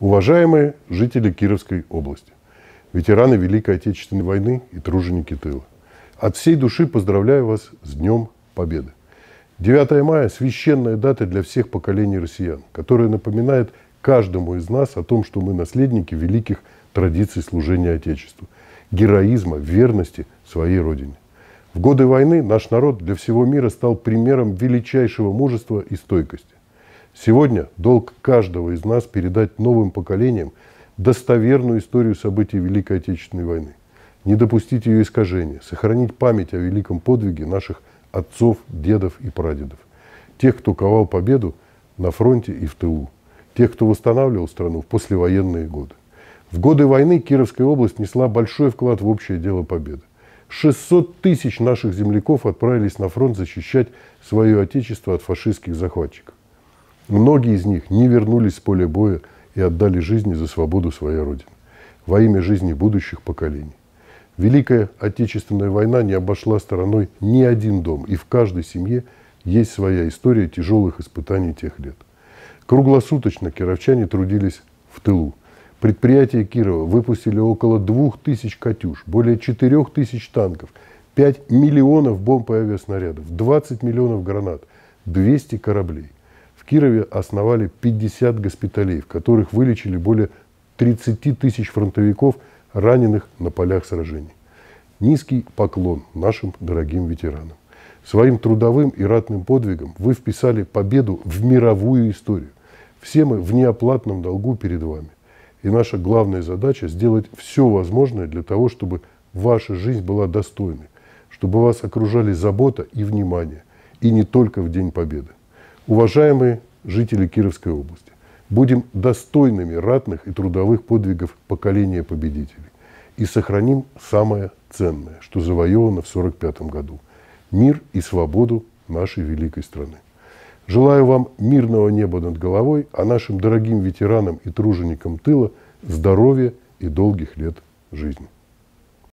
Уважаемые жители Кировской области, ветераны Великой Отечественной войны и труженики тыла, от всей души поздравляю вас с Днем Победы. 9 мая – священная дата для всех поколений россиян, которая напоминает каждому из нас о том, что мы наследники великих традиций служения Отечеству, героизма, верности своей Родине. В годы войны наш народ для всего мира стал примером величайшего мужества и стойкости. Сегодня долг каждого из нас передать новым поколениям достоверную историю событий Великой Отечественной войны, не допустить ее искажения, сохранить память о великом подвиге наших отцов, дедов и прадедов, тех, кто ковал победу на фронте и в тылу, тех, кто восстанавливал страну в послевоенные годы. В годы войны Кировская область несла большой вклад в общее дело победы. 600 тысяч наших земляков отправились на фронт защищать свое отечество от фашистских захватчиков. Многие из них не вернулись с поля боя и отдали жизни за свободу своей Родины, во имя жизни будущих поколений. Великая Отечественная война не обошла стороной ни один дом, и в каждой семье есть своя история тяжелых испытаний тех лет. Круглосуточно кировчане трудились в тылу. Предприятия Кирова выпустили около двух тысяч «Катюш», более четырех тысяч танков, 5 миллионов бомб и авиаснарядов, 20 миллионов гранат, 200 кораблей. В Кирове основали 50 госпиталей, в которых вылечили более 30 тысяч фронтовиков, раненых на полях сражений. Низкий поклон нашим дорогим ветеранам. Своим трудовым и ратным подвигом вы вписали победу в мировую историю. Все мы в неоплатном долгу перед вами. И наша главная задача – сделать все возможное для того, чтобы ваша жизнь была достойной, чтобы вас окружали забота и внимание, и не только в День Победы. Уважаемые жители Кировской области, будем достойными ратных и трудовых подвигов поколения победителей и сохраним самое ценное, что завоевано в 1945 году – мир и свободу нашей великой страны. Желаю вам мирного неба над головой, а нашим дорогим ветеранам и труженикам тыла здоровья и долгих лет жизни.